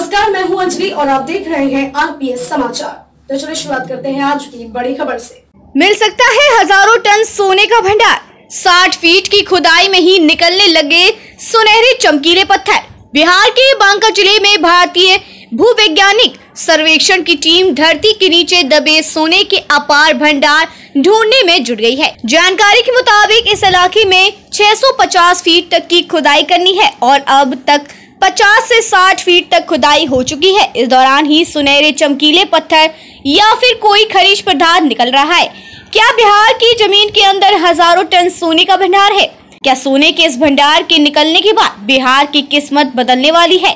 नमस्कार मैं हूं अंजलि और आप देख रहे हैं आरपीएस समाचार तो चलिए शुरुआत करते हैं आज की बड़ी खबर से मिल सकता है हजारों टन सोने का भंडार 60 फीट की खुदाई में ही निकलने लगे सुनहरे चमकीले पत्थर बिहार के बांका जिले में भारतीय वैज्ञानिक सर्वेक्षण की टीम धरती के नीचे दबे सोने के अपार भंडार ढूंढने में जुट गई है जानकारी के मुताबिक इस इलाके में 650 फीट तक की खुदाई करनी है और अब तक 50 से 60 फीट तक खुदाई हो चुकी है इस दौरान ही सुनहरे चमकीले पत्थर या फिर कोई खनिज पदार्थ निकल रहा है क्या बिहार की जमीन के अंदर हजारों टन सोने का भंडार है क्या सोने के इस भंडार के निकलने के बाद बिहार की किस्मत बदलने वाली है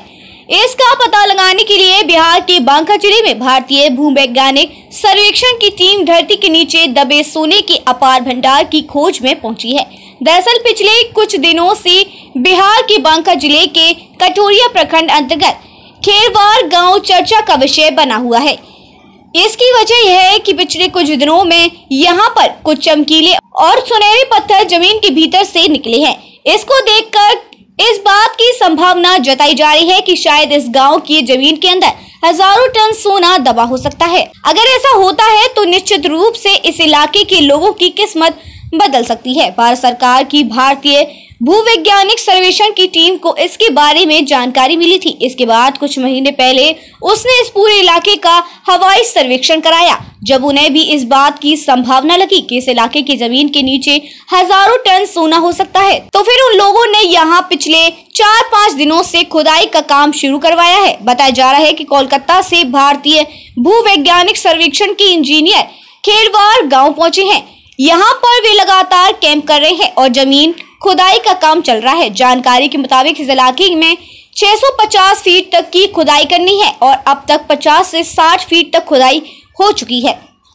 इसका पता लगाने के लिए बिहार के बांका जिले में भारतीय भूवैज्ञानिक सर्वेक्षण की टीम धरती के नीचे दबे सोने के अपार भंडार की खोज में पहुंची है दरअसल पिछले कुछ दिनों से बिहार के बांका जिले के कटोरिया प्रखंड अंतर्गत खेरवार गांव चर्चा का विषय बना हुआ है इसकी वजह यह है कि पिछले कुछ दिनों में यहाँ पर कुछ चमकीले और सुनहरे पत्थर जमीन के भीतर से निकले हैं इसको देखकर इस बात की संभावना जताई जा रही है कि शायद इस गांव की जमीन के अंदर हजारों टन सोना दबा हो सकता है अगर ऐसा होता है तो निश्चित रूप से इस इलाके के लोगों की किस्मत बदल सकती है भारत सरकार की भारतीय भूवैज्ञानिक सर्वेक्षण की टीम को इसके बारे में जानकारी मिली थी इसके बाद कुछ महीने पहले उसने इस पूरे इलाके का हवाई सर्वेक्षण कराया जब उन्हें भी इस बात की संभावना लगी कि इस इलाके की जमीन के नीचे हजारों टन सोना हो सकता है तो फिर उन लोगों ने यहाँ पिछले चार पाँच दिनों से खुदाई का काम शुरू करवाया है बताया जा रहा है कि कोलकाता से भारतीय भूवैज्ञानिक सर्वेक्षण के इंजीनियर खेरवार गांव पहुंचे हैं यहाँ पर वे लगातार कैंप कर रहे हैं और जमीन खुदाई का काम चल रहा है जानकारी के मुताबिक इस इलाके में 650 फीट तक की खुदाई करनी है और अब तक 50 से 60 फीट तक खुदाई हो चुकी है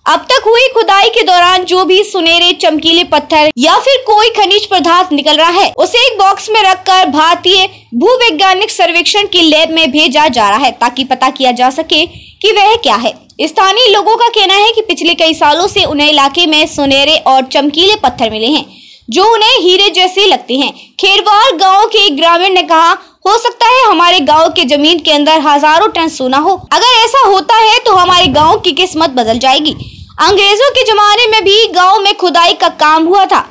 अब तक हुई खुदाई के दौरान जो भी सुनहरे चमकीले पत्थर या फिर कोई खनिज पदार्थ निकल रहा है उसे एक बॉक्स में रखकर भारतीय भूवैज्ञानिक सर्वेक्षण की लैब में भेजा जा रहा है ताकि पता किया जा सके कि वह क्या है स्थानीय लोगों का कहना है कि पिछले कई सालों से उन्हें इलाके में सुनहरे और चमकीले पत्थर मिले हैं जो उन्हें हीरे जैसे लगते हैं खेरवार गाँव के ग्रामीण ने कहा हो सकता है हमारे गांव के जमीन के अंदर हजारों टन सोना हो अगर ऐसा होता है तो हमारे गांव की किस्मत बदल जाएगी अंग्रेजों के जमाने में भी गांव में खुदाई का काम हुआ था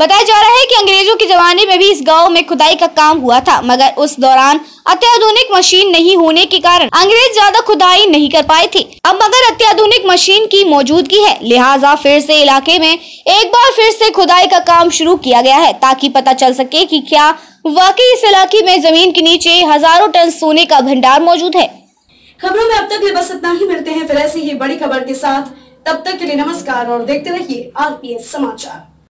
बताया जा रहा है कि अंग्रेजों के जमाने में भी इस गांव में खुदाई का काम हुआ था मगर उस दौरान अत्याधुनिक मशीन नहीं होने के कारण अंग्रेज ज्यादा खुदाई नहीं कर पाए थे अब मगर अत्याधुनिक मशीन की मौजूदगी है लिहाजा फिर से इलाके में एक बार फिर से खुदाई का काम शुरू किया गया है ताकि पता चल सके की क्या वाकई इस इलाके में जमीन के नीचे हजारों टन सोने का भंडार मौजूद है खबरों में अब तक बस इतना ही मिलते हैं फिर ऐसी ही बड़ी खबर के साथ तब तक के लिए नमस्कार और देखते रहिए आर समाचार